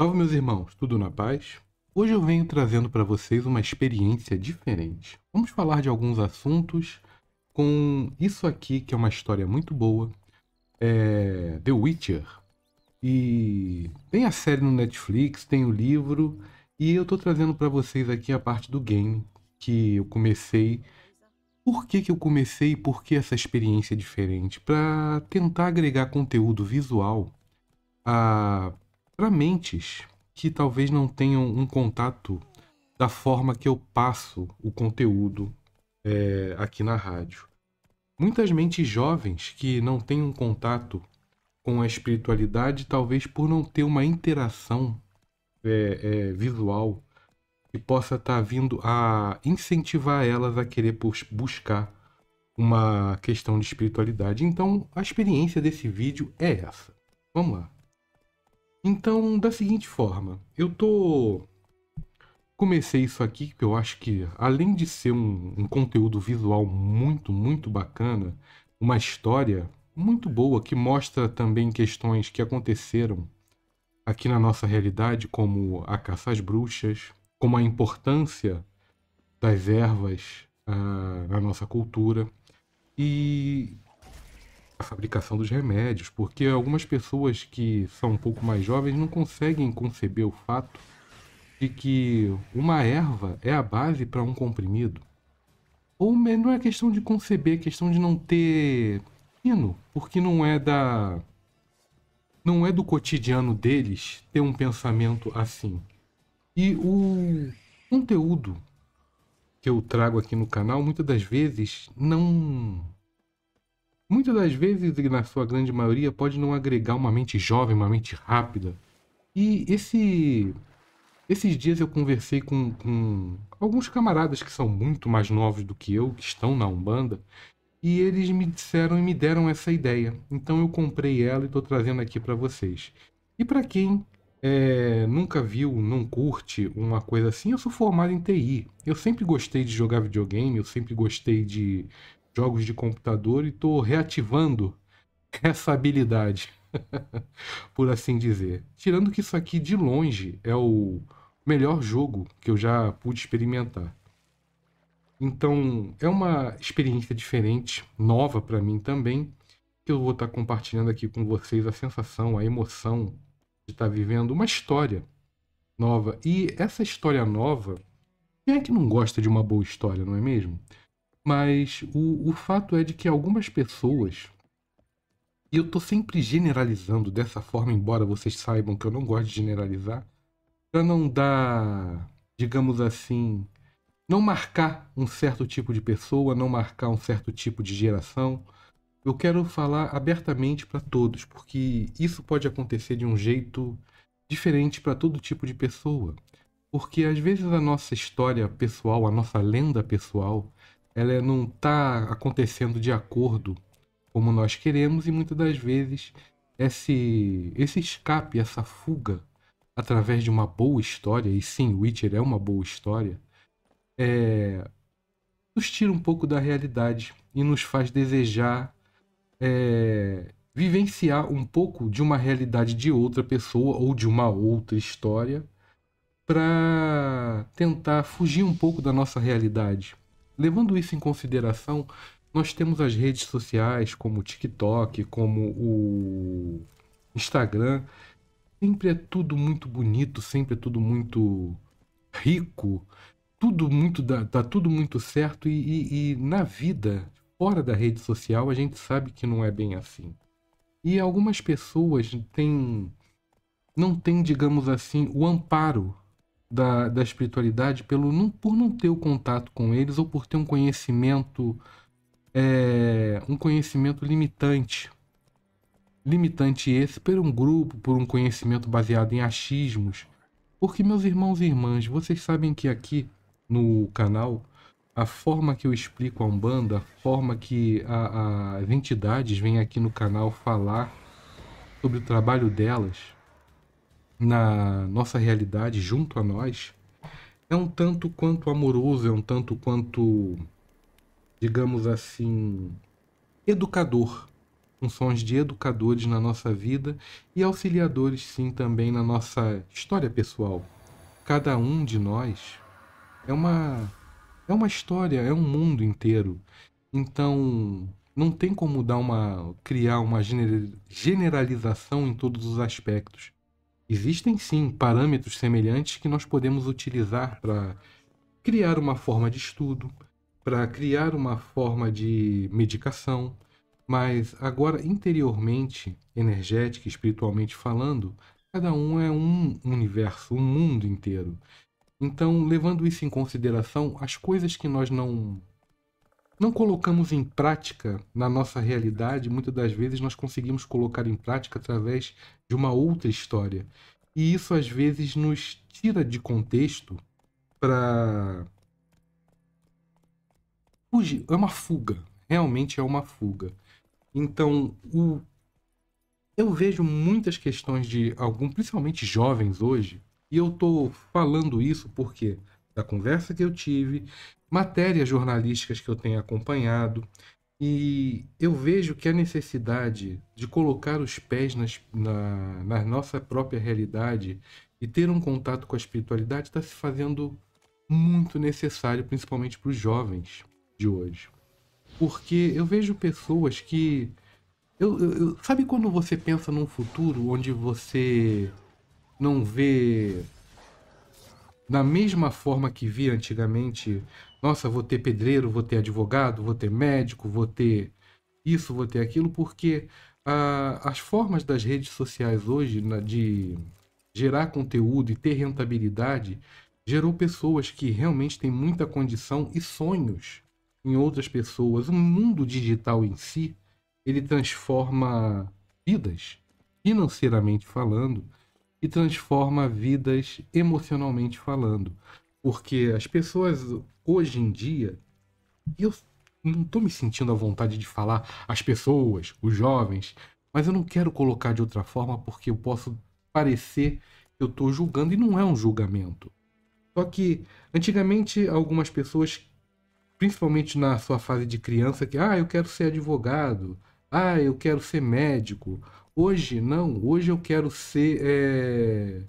Salve meus irmãos, tudo na paz? Hoje eu venho trazendo para vocês uma experiência diferente. Vamos falar de alguns assuntos com isso aqui que é uma história muito boa, é The Witcher. E tem a série no Netflix, tem o livro e eu estou trazendo para vocês aqui a parte do game que eu comecei. Por que, que eu comecei e por que essa experiência é diferente? Para tentar agregar conteúdo visual a para mentes que talvez não tenham um contato da forma que eu passo o conteúdo é, aqui na rádio. Muitas mentes jovens que não têm um contato com a espiritualidade, talvez por não ter uma interação é, é, visual que possa estar tá vindo a incentivar elas a querer buscar uma questão de espiritualidade. Então, a experiência desse vídeo é essa. Vamos lá. Então, da seguinte forma, eu tô. Comecei isso aqui, que eu acho que, além de ser um, um, conteúdo visual muito, muito bacana, uma história muito boa que mostra também questões que aconteceram aqui na nossa realidade, como a caça às bruxas, como a importância das ervas uh, na nossa cultura. E a fabricação dos remédios, porque algumas pessoas que são um pouco mais jovens não conseguem conceber o fato de que uma erva é a base para um comprimido. Ou não é questão de conceber, é questão de não ter fino, porque não é da não é do cotidiano deles ter um pensamento assim. E o conteúdo que eu trago aqui no canal muitas das vezes não Muitas das vezes, e na sua grande maioria, pode não agregar uma mente jovem, uma mente rápida. E esse, esses dias eu conversei com, com alguns camaradas que são muito mais novos do que eu, que estão na Umbanda, e eles me disseram e me deram essa ideia. Então eu comprei ela e estou trazendo aqui para vocês. E para quem é, nunca viu, não curte uma coisa assim, eu sou formado em TI. Eu sempre gostei de jogar videogame, eu sempre gostei de jogos de computador e estou reativando essa habilidade, por assim dizer. Tirando que isso aqui de longe é o melhor jogo que eu já pude experimentar. Então, é uma experiência diferente, nova para mim também, que eu vou estar tá compartilhando aqui com vocês a sensação, a emoção de estar tá vivendo uma história nova. E essa história nova, quem é que não gosta de uma boa história, não é mesmo? Mas o, o fato é de que algumas pessoas. E eu tô sempre generalizando dessa forma, embora vocês saibam que eu não gosto de generalizar, para não dar, digamos assim, não marcar um certo tipo de pessoa, não marcar um certo tipo de geração. Eu quero falar abertamente para todos, porque isso pode acontecer de um jeito diferente para todo tipo de pessoa. Porque às vezes a nossa história pessoal, a nossa lenda pessoal, ela não está acontecendo de acordo como nós queremos e muitas das vezes esse, esse escape, essa fuga através de uma boa história, e sim, Witcher é uma boa história, é, nos tira um pouco da realidade e nos faz desejar é, vivenciar um pouco de uma realidade de outra pessoa ou de uma outra história para tentar fugir um pouco da nossa realidade. Levando isso em consideração, nós temos as redes sociais como o TikTok, como o Instagram. Sempre é tudo muito bonito, sempre é tudo muito rico, tudo muito dá, tá dá tudo muito certo e, e, e na vida fora da rede social a gente sabe que não é bem assim. E algumas pessoas têm não tem, digamos assim, o amparo da, da espiritualidade pelo não, por não ter o contato com eles ou por ter um conhecimento é, um conhecimento limitante limitante esse por um grupo por um conhecimento baseado em achismos porque meus irmãos e irmãs vocês sabem que aqui no canal a forma que eu explico a umbanda a forma que a, a, as entidades vêm aqui no canal falar sobre o trabalho delas na nossa realidade junto a nós é um tanto quanto amoroso, é um tanto quanto, digamos assim, educador. Funções de educadores na nossa vida e auxiliadores, sim, também na nossa história pessoal. Cada um de nós é uma, é uma história, é um mundo inteiro. Então, não tem como dar uma, criar uma generalização em todos os aspectos. Existem sim parâmetros semelhantes que nós podemos utilizar para criar uma forma de estudo, para criar uma forma de medicação, mas agora interiormente, energética, espiritualmente falando, cada um é um universo, um mundo inteiro. Então, levando isso em consideração, as coisas que nós não não colocamos em prática na nossa realidade, muitas das vezes nós conseguimos colocar em prática através de uma outra história. E isso às vezes nos tira de contexto para fugir. É uma fuga, realmente é uma fuga. Então, o... eu vejo muitas questões de algum, principalmente jovens hoje, e eu estou falando isso porque da conversa que eu tive, matérias jornalísticas que eu tenho acompanhado e eu vejo que a necessidade de colocar os pés nas, na, na nossa própria realidade e ter um contato com a espiritualidade está se fazendo muito necessário, principalmente para os jovens de hoje. Porque eu vejo pessoas que. Eu, eu, sabe quando você pensa num futuro onde você não vê da mesma forma que via antigamente, nossa, vou ter pedreiro, vou ter advogado, vou ter médico, vou ter isso, vou ter aquilo, porque ah, as formas das redes sociais hoje na, de gerar conteúdo e ter rentabilidade gerou pessoas que realmente têm muita condição e sonhos em outras pessoas. O mundo digital em si, ele transforma vidas, financeiramente falando, e transforma vidas emocionalmente falando. Porque as pessoas hoje em dia, eu não estou me sentindo à vontade de falar as pessoas, os jovens, mas eu não quero colocar de outra forma porque eu posso parecer que eu estou julgando e não é um julgamento. Só que antigamente algumas pessoas, principalmente na sua fase de criança, que ah, eu quero ser advogado, ah, eu quero ser médico, Hoje, não. Hoje eu quero ser. É...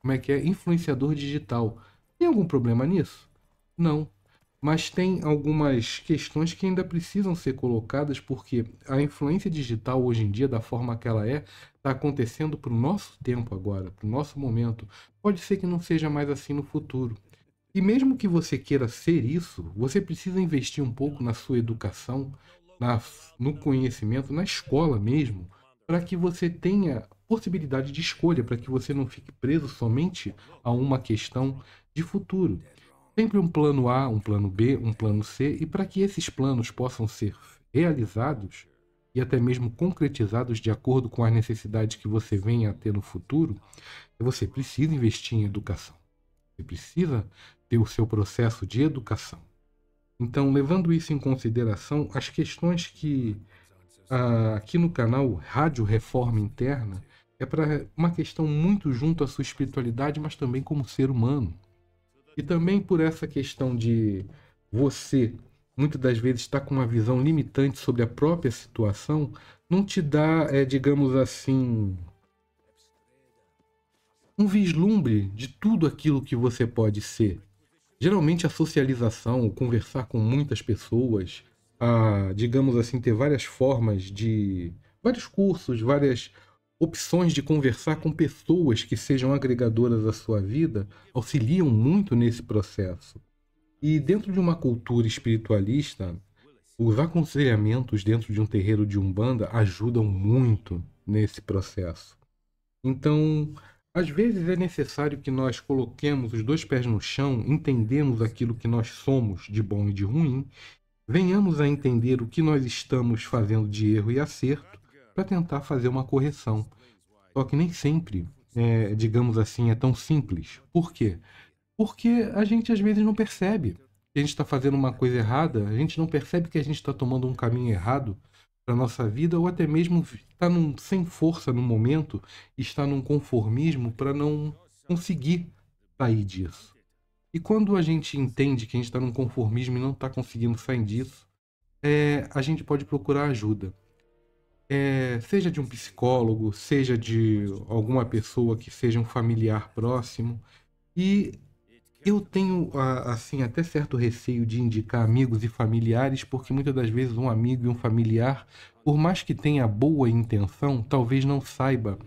Como é que é? Influenciador digital. Tem algum problema nisso? Não. Mas tem algumas questões que ainda precisam ser colocadas, porque a influência digital hoje em dia, da forma que ela é, está acontecendo para o nosso tempo agora, para o nosso momento. Pode ser que não seja mais assim no futuro. E mesmo que você queira ser isso, você precisa investir um pouco na sua educação, na, no conhecimento, na escola mesmo, para que você tenha possibilidade de escolha, para que você não fique preso somente a uma questão de futuro. Sempre um plano A, um plano B, um plano C, e para que esses planos possam ser realizados e até mesmo concretizados de acordo com as necessidades que você venha a ter no futuro, é você precisa investir em educação. Você precisa ter o seu processo de educação. Então, levando isso em consideração, as questões que aqui no canal Rádio Reforma Interna é para uma questão muito junto à sua espiritualidade, mas também como ser humano. E também por essa questão de você, muitas das vezes, estar tá com uma visão limitante sobre a própria situação, não te dá, é, digamos assim, um vislumbre de tudo aquilo que você pode ser. Geralmente a socialização, o conversar com muitas pessoas, a, digamos assim, ter várias formas de. vários cursos, várias opções de conversar com pessoas que sejam agregadoras à sua vida auxiliam muito nesse processo. E dentro de uma cultura espiritualista, os aconselhamentos dentro de um terreiro de Umbanda ajudam muito nesse processo. Então, às vezes é necessário que nós coloquemos os dois pés no chão, entendemos aquilo que nós somos de bom e de ruim venhamos a entender o que nós estamos fazendo de erro e acerto para tentar fazer uma correção. Só que nem sempre, é, digamos assim, é tão simples. Por quê? Porque a gente às vezes não percebe que a gente está fazendo uma coisa errada, a gente não percebe que a gente está tomando um caminho errado para nossa vida ou até mesmo está sem força no momento, está num conformismo para não conseguir sair disso. E quando a gente entende que a gente está num conformismo e não está conseguindo sair disso, é, a gente pode procurar ajuda. É, seja de um psicólogo, seja de alguma pessoa que seja um familiar próximo. E eu tenho, assim, até certo receio de indicar amigos e familiares, porque muitas das vezes um amigo e um familiar, por mais que tenha boa intenção, talvez não saiba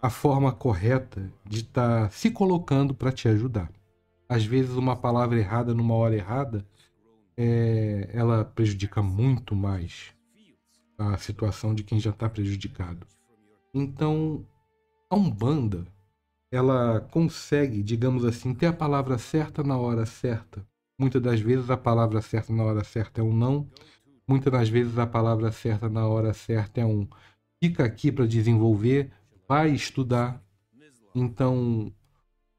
a forma correta de estar tá se colocando para te ajudar às vezes uma palavra errada numa hora errada, é, ela prejudica muito mais a situação de quem já está prejudicado. Então, a Umbanda, ela consegue, digamos assim, ter a palavra certa na hora certa. Muitas das vezes a palavra certa na hora certa é um não. Muitas das vezes a palavra certa na hora certa é um fica aqui para desenvolver, vai estudar. Então,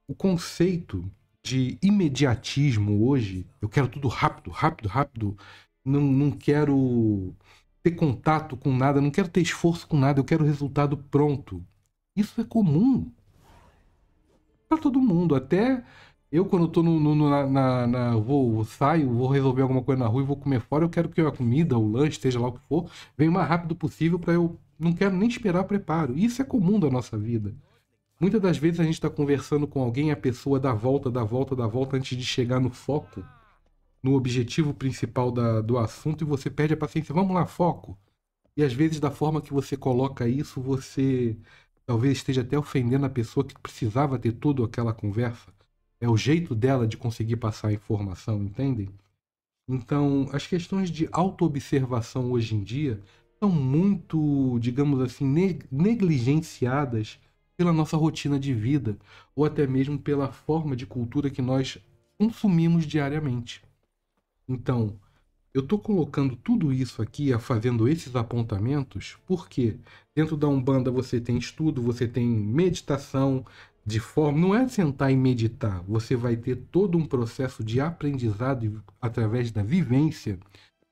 o conceito de imediatismo hoje. Eu quero tudo rápido, rápido, rápido. Não, não quero ter contato com nada, não quero ter esforço com nada, eu quero resultado pronto. Isso é comum para todo mundo. Até eu, quando estou no, no, na, na, na vou, saio, vou resolver alguma coisa na rua e vou comer fora, eu quero que a comida, o lanche, esteja lá o que for, venha o mais rápido possível para eu não quero nem esperar preparo. Isso é comum da nossa vida. Muitas das vezes a gente está conversando com alguém, a pessoa dá volta, dá volta, dá volta antes de chegar no foco, no objetivo principal da, do assunto, e você perde a paciência. Vamos lá, foco. E às vezes, da forma que você coloca isso, você talvez esteja até ofendendo a pessoa que precisava ter toda aquela conversa. É o jeito dela de conseguir passar a informação, entendem? Então, as questões de autoobservação hoje em dia são muito, digamos assim, negligenciadas pela nossa rotina de vida ou até mesmo pela forma de cultura que nós consumimos diariamente. Então, eu estou colocando tudo isso aqui, fazendo esses apontamentos, porque dentro da Umbanda você tem estudo, você tem meditação de forma. Não é sentar e meditar, você vai ter todo um processo de aprendizado através da vivência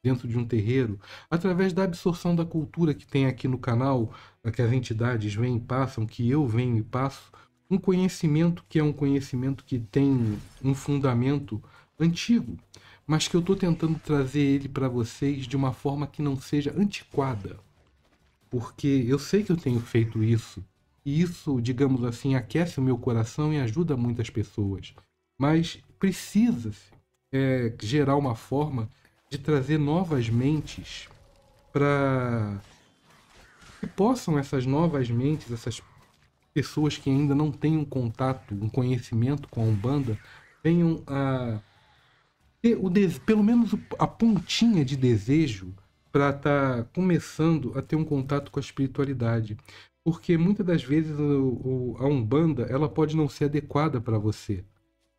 dentro de um terreiro, através da absorção da cultura que tem aqui no canal, que as entidades vêm e passam, que eu venho e passo, um conhecimento que é um conhecimento que tem um fundamento antigo, mas que eu estou tentando trazer ele para vocês de uma forma que não seja antiquada. Porque eu sei que eu tenho feito isso, e isso, digamos assim, aquece o meu coração e ajuda muitas pessoas. Mas precisa-se é, gerar uma forma de trazer novas mentes para que possam essas novas mentes, essas pessoas que ainda não têm um contato, um conhecimento com a Umbanda, venham a ter o pelo menos a pontinha de desejo para estar tá começando a ter um contato com a espiritualidade. Porque muitas das vezes a Umbanda ela pode não ser adequada para você,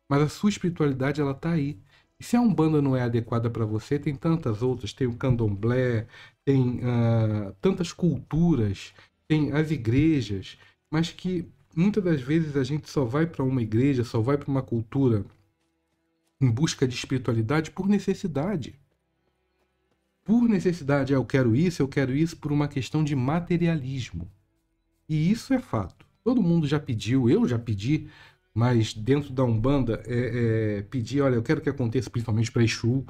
mas a sua espiritualidade ela está aí. E se a Umbanda não é adequada para você, tem tantas outras, tem o candomblé, tem uh, tantas culturas, tem as igrejas, mas que muitas das vezes a gente só vai para uma igreja, só vai para uma cultura em busca de espiritualidade por necessidade. Por necessidade, ah, eu quero isso, eu quero isso, por uma questão de materialismo. E isso é fato. Todo mundo já pediu, eu já pedi mas dentro da Umbanda, é, é, pedir, olha, eu quero que aconteça principalmente para Exu,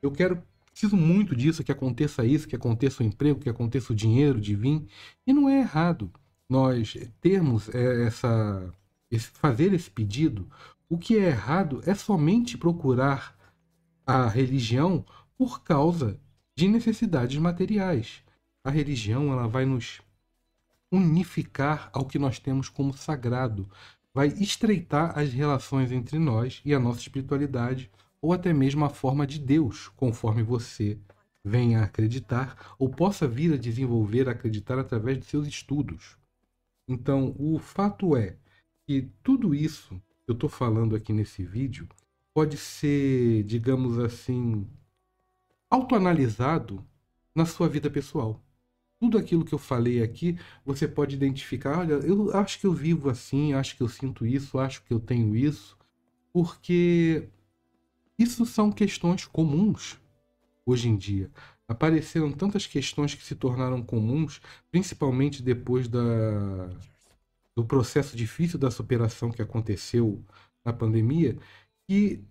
eu quero, preciso muito disso, que aconteça isso, que aconteça o emprego, que aconteça o dinheiro de vir, e não é errado nós termos é, essa, esse, fazer esse pedido, o que é errado é somente procurar a religião por causa de necessidades materiais. A religião ela vai nos unificar ao que nós temos como sagrado, vai estreitar as relações entre nós e a nossa espiritualidade, ou até mesmo a forma de Deus, conforme você venha a acreditar ou possa vir a desenvolver a acreditar através de seus estudos. Então, o fato é que tudo isso que eu estou falando aqui nesse vídeo pode ser, digamos assim, autoanalisado na sua vida pessoal tudo aquilo que eu falei aqui, você pode identificar, olha, eu acho que eu vivo assim, acho que eu sinto isso, acho que eu tenho isso, porque isso são questões comuns hoje em dia. Apareceram tantas questões que se tornaram comuns, principalmente depois da, do processo difícil da superação que aconteceu na pandemia, que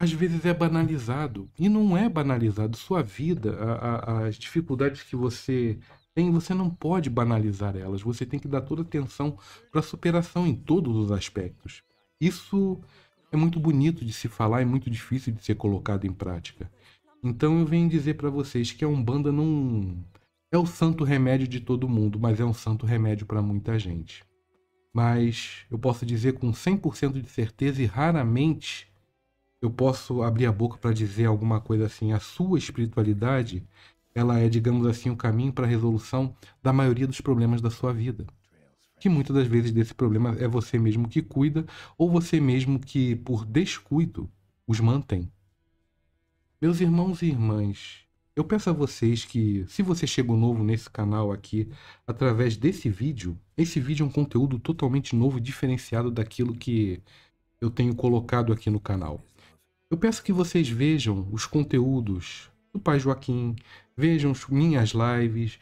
às vezes é banalizado. E não é banalizado. Sua vida, a, a, as dificuldades que você tem, você não pode banalizar elas. Você tem que dar toda atenção para a superação em todos os aspectos. Isso é muito bonito de se falar, é muito difícil de ser colocado em prática. Então eu venho dizer para vocês que a Umbanda não é o santo remédio de todo mundo, mas é um santo remédio para muita gente. Mas eu posso dizer com 100% de certeza e raramente eu posso abrir a boca para dizer alguma coisa assim. A sua espiritualidade, ela é, digamos assim, o caminho para a resolução da maioria dos problemas da sua vida. Que muitas das vezes desse problema é você mesmo que cuida ou você mesmo que, por descuido, os mantém. Meus irmãos e irmãs, eu peço a vocês que, se você chegou novo nesse canal aqui, através desse vídeo, esse vídeo é um conteúdo totalmente novo e diferenciado daquilo que eu tenho colocado aqui no canal. Eu peço que vocês vejam os conteúdos do Pai Joaquim, vejam minhas lives,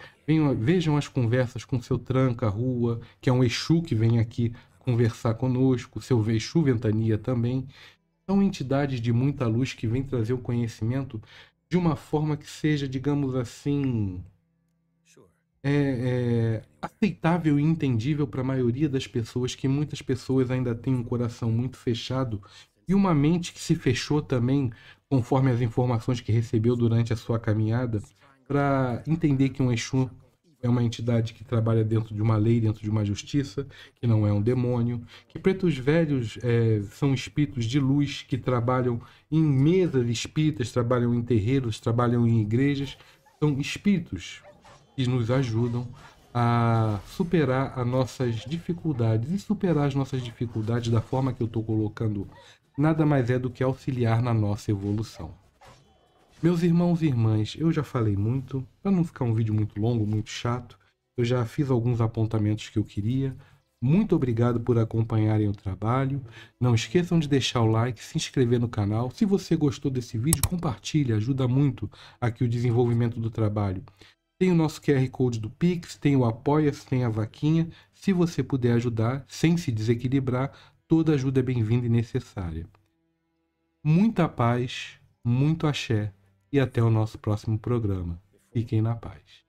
vejam as conversas com seu Tranca Rua, que é um Exu que vem aqui conversar conosco, seu Exu Ventania também. São entidades de muita luz que vêm trazer o conhecimento de uma forma que seja, digamos assim, é, é, aceitável e entendível para a maioria das pessoas, que muitas pessoas ainda têm um coração muito fechado e uma mente que se fechou também, conforme as informações que recebeu durante a sua caminhada, para entender que um Exu é uma entidade que trabalha dentro de uma lei, dentro de uma justiça, que não é um demônio, que pretos velhos é, são espíritos de luz que trabalham em mesas espíritas, trabalham em terreiros, trabalham em igrejas, são espíritos que nos ajudam a superar as nossas dificuldades e superar as nossas dificuldades da forma que eu estou colocando nada mais é do que auxiliar na nossa evolução. Meus irmãos e irmãs, eu já falei muito, para não ficar um vídeo muito longo, muito chato, eu já fiz alguns apontamentos que eu queria. Muito obrigado por acompanharem o trabalho. Não esqueçam de deixar o like, se inscrever no canal. Se você gostou desse vídeo, compartilhe, ajuda muito aqui o desenvolvimento do trabalho. Tem o nosso QR Code do Pix, tem o Apoia-se, tem a Vaquinha. Se você puder ajudar, sem se desequilibrar, toda ajuda é bem-vinda e necessária. Muita paz, muito axé e até o nosso próximo programa. Fiquem na paz.